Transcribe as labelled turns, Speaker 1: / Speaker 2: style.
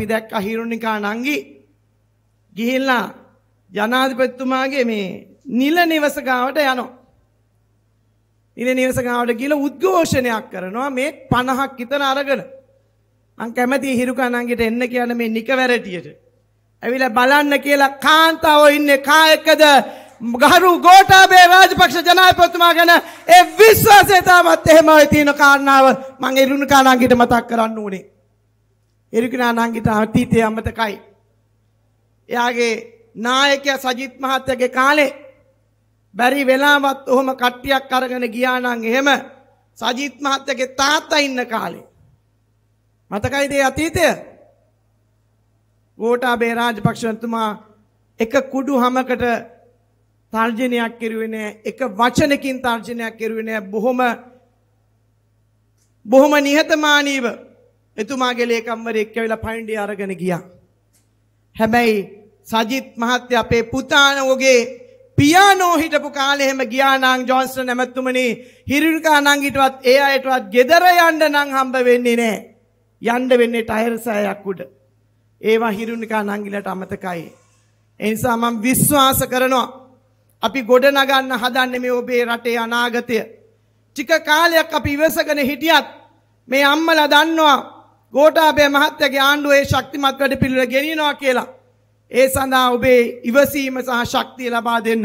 Speaker 1: අපි දැක්ක හිරුණිකා නංගි ගිහිල්ලා ජනාධිපතිතුමාගේ මේ නිල නිවස ගාවට යනවා. නිල නිවස ගාවට ගිහලා උද්ඝෝෂණයක් කරනවා මේ 50ක් විතර අරගෙන. මං කැමති හිරුකා නංගිට එන්න කියන මේ නිකවැරටියට. ඇවිල්ලා බලන්න කියලා කාන්තාවෝ ඉන්නේ කා එකද ගහරු ගෝඨාභය රාජපක්ෂ ජනාධිපතිතුමා ගැන ඒ විශ්වාසය තාමත් එහෙමයි තියෙන කාරණාව මං හිරුණිකා නංගිට මතක් කරන්න ඕනේ. එරිකුණා නංගිට අතීතයේ අමතකයි. එයාගේ නායකයා සජිත් මහත්තයාගේ කාලේ බැරි වෙලාවත් ඔහොම කට්ටියක් අරගෙන ගියා නම් එහෙම සජිත් මහත්තයාගේ තාත්තා ඉන්න කාලේ මතකයිද ඒ අතීතය? ගෝඨාභය රාජපක්ෂ මහත්මයා එක කුඩු හැමකට තර්ජනයක් කෙරුවේ නෑ එක වචනකින් තර්ජනයක් කෙරුවේ නෑ බොහොම බොහොම නිහතමානීව එතුමාගේ ලේකම්වරයෙක් ඇවිල්ලා පණ්ඩිය අරගෙන ගියා. හැබැයි සජිත් මහත්තයා අපේ පුතාණෝගේ පියානෝ හිටපු කාලේ හැම ගියා නම් ජොන්සන් නැමැතුමනි හිරුකා නම් ඊටවත් ඒ අයටවත් ගෙදර යන්න නම් හම්බ වෙන්නේ නැහැ. යන්න වෙන්නේ ටයර් සෑයක් උඩ. ඒවා හිරුනිකා නංගිලට අමතකයි. ඒ නිසා මම විශ්වාස කරනවා අපි ගොඩ නගන්න හදන්නේ මේ ඔබේ රටේ අනාගතය. ටික කාලයක් අපි ඉවසගෙන හිටියත් මේ අම්මලා දන්නවා ගෝටාබය මහත්තයගේ ආණ්ඩුව ඒ ශක්තිමත් වැඩ පිළිවෙල ගෙනියනවා කියලා. ඒ සඳහා ඔබේ ඉවසීම සහ ශක්තිය ලබා දෙන්න.